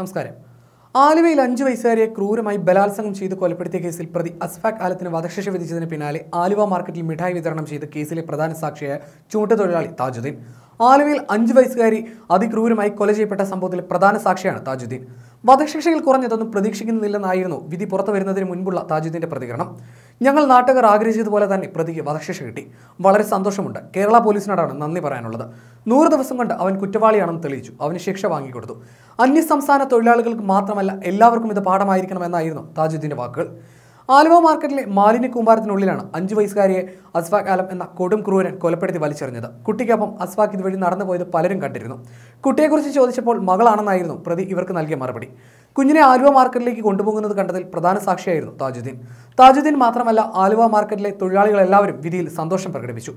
നമസ്കാരം ആലുവയിൽ അഞ്ചു വയസ്സുകാരിയെ ക്രൂരമായി ബലാത്സംഗം ചെയ്ത് കൊലപ്പെടുത്തിയ കേസിൽ പ്രതി അസ്ഫാഖ് ആലത്തിന് വധശിക്ഷ വിധിച്ചതിന് പിന്നാലെ ആലുവ മാർക്കറ്റിൽ മിഠായി വിതരണം ചെയ്ത് കേസിലെ പ്രധാന സാക്ഷിയായ ചൂട്ടുതൊഴിലാളി താജുദ്ദീൻ ആലുവയിൽ അഞ്ചു വയസ്സുകാരി അതിക്രൂരമായി കൊല ചെയ്യപ്പെട്ട സംഭവത്തിലെ പ്രധാന സാക്ഷിയാണ് താജുദ്ദീൻ വധശിക്ഷയിൽ കുറഞ്ഞതൊന്നും പ്രതീക്ഷിക്കുന്നില്ലെന്നായിരുന്നു വിധി പുറത്തു വരുന്നതിന് മുൻപുള്ള താജുദ്ദീൻ്റെ പ്രതികരണം ഞങ്ങൾ നാട്ടുകാർ ആഗ്രഹിച്ചതുപോലെ തന്നെ പ്രതിക്ക് വധശിക്ഷ കിട്ടി വളരെ സന്തോഷമുണ്ട് കേരള പോലീസിനോടാണ് നന്ദി പറയാനുള്ളത് നൂറ് ദിവസം കൊണ്ട് അവൻ കുറ്റവാളിയാണെന്ന് തെളിയിച്ചു അവന് ശിക്ഷ വാങ്ങിക്കൊടുത്തു അന്യസംസ്ഥാന തൊഴിലാളികൾക്ക് മാത്രമല്ല എല്ലാവർക്കും ഇത് പാഠമായിരിക്കണമെന്നായിരുന്നു താജുദ്ദീൻ്റെ വാക്കുകൾ ആലുവ മാർക്കറ്റിലെ മാലിന്യ കൂമ്പാരത്തിനുള്ളിലാണ് അഞ്ചു വയസ്സുകാരിയെ അസ്ഫാഖ് ആലം എന്ന കൊടും ക്രൂരൻ കൊലപ്പെടുത്തി വലിച്ചെറിഞ്ഞത് കുട്ടിക്കൊപ്പം അസ്ഫാഖ് ഇതുവഴി നടന്നു പോയത് പലരും കണ്ടിരുന്നു കുട്ടിയെക്കുറിച്ച് ചോദിച്ചപ്പോൾ മകളാണെന്നായിരുന്നു പ്രതി ഇവർക്ക് നൽകിയ മറുപടി കുഞ്ഞിനെ ആലുവ മാർക്കറ്റിലേക്ക് കൊണ്ടുപോകുന്നത് കണ്ടതിൽ പ്രധാന സാക്ഷിയായിരുന്നു താജുദ്ദീൻ താജുദ്ദീൻ മാത്രമല്ല ആലുവ മാർക്കറ്റിലെ തൊഴിലാളികളെല്ലാവരും വിധിയിൽ സന്തോഷം പ്രകടിപ്പിച്ചു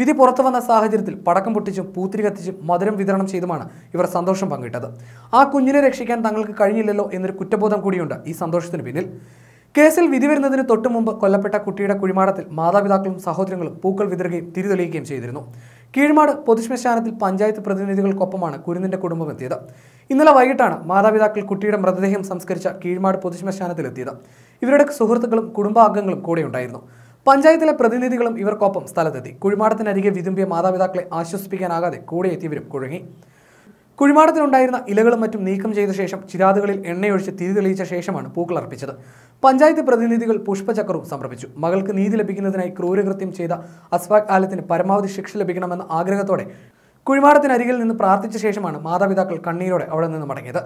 വിധി പുറത്തു വന്ന സാഹചര്യത്തിൽ പടക്കം പൊട്ടിച്ചും പൂത്തിരി കത്തിച്ചും മധുരം വിതരണം ചെയ്തുമാണ് ഇവർ സന്തോഷം പങ്കിട്ടത് ആ കുഞ്ഞിനെ രക്ഷിക്കാൻ തങ്ങൾക്ക് കഴിഞ്ഞില്ലല്ലോ എന്നൊരു കുറ്റബോധം കൂടിയുണ്ട് ഈ സന്തോഷത്തിന് പിന്നിൽ കേസിൽ വിധി വരുന്നതിന് തൊട്ടു മുമ്പ് കൊല്ലപ്പെട്ട കുട്ടിയുടെ കുഴിമാടത്തിൽ മാതാപിതാക്കളും സഹോദരങ്ങളും പൂക്കൾ വിതറുകയും തിരിതെളിയുകയും ചെയ്തിരുന്നു കീഴ്മാട് പൊതുശ്മശാനത്തിൽ പഞ്ചായത്ത് പ്രതിനിധികൾക്കൊപ്പമാണ് കുരുന്നിന്റെ കുടുംബം എത്തിയത് ഇന്നലെ വൈകിട്ടാണ് മാതാപിതാക്കൾ കുട്ടിയുടെ മൃതദേഹം സംസ്കരിച്ച കീഴ്മാട് പൊതുശ്മശാനത്തിലെത്തിയത് ഇവരുടെ സുഹൃത്തുക്കളും കുടുംബാംഗങ്ങളും കൂടെ ഉണ്ടായിരുന്നു പഞ്ചായത്തിലെ പ്രതിനിധികളും ഇവർക്കൊപ്പം സ്ഥലത്തെത്തി കുഴിമാടത്തിനരികെ വിതുമ്പിയ മാതാപിതാക്കളെ ആശ്വസിപ്പിക്കാനാകാതെ കൂടെയെത്തിയവരും കുഴങ്ങി കുഴിമാടത്തിലുണ്ടായിരുന്ന ഇലകളും മറ്റും നീക്കം ചെയ്ത ശേഷം ചിരാതുകളിൽ എണ്ണയൊഴിച്ച് തിരി തെളിയിച്ച ശേഷമാണ് പൂക്കൾ അർപ്പിച്ചത് പഞ്ചായത്ത് പ്രതിനിധികൾ പുഷ്പചക്രവും സമർപ്പിച്ചു മകൾക്ക് നീതി ലഭിക്കുന്നതിനായി ക്രൂരകൃത്യം ചെയ്ത അസ്ഫാഖ് ആലത്തിന് പരമാവധി ശിക്ഷ ലഭിക്കണമെന്ന ആഗ്രഹത്തോടെ കുഴിമാടത്തിനരികിൽ നിന്ന് പ്രാർത്ഥിച്ച ശേഷമാണ് മാതാപിതാക്കൾ കണ്ണീരോടെ അവിടെ നിന്ന് മടങ്ങിയത്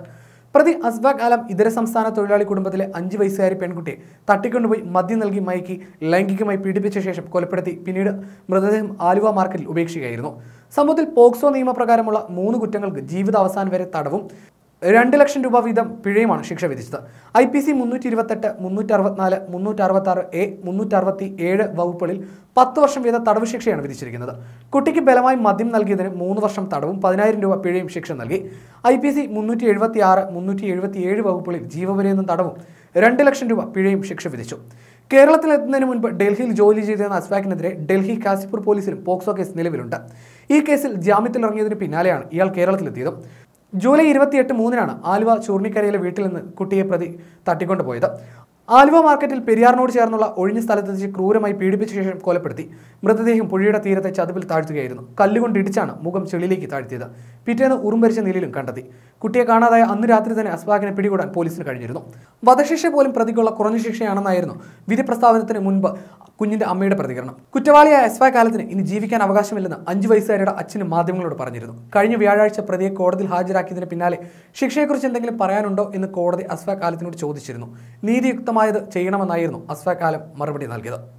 പ്രതി അസ്ബാഖ് ആലം ഇതര സംസ്ഥാന തൊഴിലാളി കുടുംബത്തിലെ അഞ്ച് വയസ്സുകാരി പെൺകുട്ടിയെ തട്ടിക്കൊണ്ടുപോയി മദ്യം നൽകി മയക്കി ലൈംഗികമായി പീഡിപ്പിച്ച ശേഷം കൊലപ്പെടുത്തി പിന്നീട് മൃതദേഹം ആലുവ മാർക്കറ്റിൽ ഉപേക്ഷിക്കുകയായിരുന്നു സംഭവത്തിൽ പോക്സോ നിയമപ്രകാരമുള്ള മൂന്ന് കുറ്റങ്ങൾക്ക് ജീവിതാവസാനം വരെ തടവും രണ്ട് ലക്ഷം രൂപ വീതം പിഴയുമാണ് ശിക്ഷ വിധിച്ചത് ഐ പി സി മുന്നൂറ്റി ഇരുപത്തെട്ട് മുന്നൂറ്റി അറുപത്തിനാല് മുന്നൂറ്റി അറുപത്താറ് എ മുന്നൂറ്റി അറുപത്തി ഏഴ് വകുപ്പുകളിൽ പത്ത് വർഷം വീതം തടവ് ശിക്ഷയാണ് വിധിച്ചിരിക്കുന്നത് കുട്ടിക്ക് ബലമായി മദ്യം നൽകിയതിന് മൂന്ന് വർഷം തടവും പതിനായിരം രൂപ പിഴയും ശിക്ഷ നൽകി ഐ പി സി മുന്നൂറ്റി എഴുപത്തി ആറ് മുന്നൂറ്റി എഴുപത്തി ഏഴ് വകുപ്പുകളിൽ ജീവപര്യന്തം തടവും രണ്ട് ലക്ഷം രൂപ പിഴയും ശിക്ഷ വിധിച്ചു കേരളത്തിലെത്തുന്നതിന് മുൻപ് ഡൽഹിയിൽ ജോലി ചെയ്തിരുന്ന അസ്വാക്കിനെതിരെ ഡൽഹി കാസിപ്പൂർ പോലീസിലും പോക്സോ കേസ് നിലവിലുണ്ട് ഈ കേസിൽ ഇറങ്ങിയതിന് പിന്നാലെയാണ് ഇയാൾ കേരളത്തിലെത്തിയത് ജൂലൈ ഇരുപത്തിയെട്ട് മൂന്നിനാണ് ആലുവ ചൂർണിക്കരയിലെ വീട്ടിൽ നിന്ന് കുട്ടിയെ പ്രതി തട്ടിക്കൊണ്ടുപോയത് ആലുവ മാർക്കറ്റിൽ പെരിയാറിനോട് ചേർന്നുള്ള ഒഴിഞ്ഞ സ്ഥലത്ത് വെച്ച് ക്രൂരമായി പീഡിപ്പിച്ച ശേഷം കൊലപ്പെടുത്തി മൃതദേഹം പുഴിയുടെ തീരത്തെ ചതുപ്പിൽ താഴ്ത്തുകയായിരുന്നു കല്ലുകൊണ്ട് ഇടിച്ചാണ് മുഖം ചെളിയിലേക്ക് താഴ്ത്തിയത് പിറ്റേന്ന് ഉറുമ്പരിച്ച നിലയിലും കണ്ടെത്തി കുട്ടിയെ കാണാതായ അന്ന് രാത്രി തന്നെ അസ്ബാഖിനെ പിടികൂടാൻ പോലീസിന് കഴിഞ്ഞിരുന്നു വധശിക്ഷ പോലും പ്രതിക്കുള്ള കുറഞ്ഞ ശിക്ഷയാണെന്നായിരുന്നു വിധി പ്രസ്താവനത്തിന് മുൻപ് കുഞ്ഞിന്റെ അമ്മയുടെ പ്രതികരണം കുറ്റവാളിയായ വൈ കാലത്തിന് ഇനി ജീവിക്കാൻ അവകാശമില്ലെന്ന് അഞ്ചു വയസ്സുകാരുടെ അച്ഛന് മാധ്യമങ്ങളോട് പറഞ്ഞിരുന്നു കഴിഞ്ഞ വ്യാഴാഴ്ച പ്രതിയെ കോടതിയിൽ ഹാജരാക്കിയതിന് പിന്നാലെ ശിക്ഷയെക്കുറിച്ച് എന്തെങ്കിലും പറയാനുണ്ടോ എന്ന് കോടതി അസ്വാ കാലത്തിനോട് ചോദിച്ചിരുന്നു നീതിയുക്തമായത് ചെയ്യണമെന്നായിരുന്നു അസ്വാ കാലം മറുപടി നൽകിയത്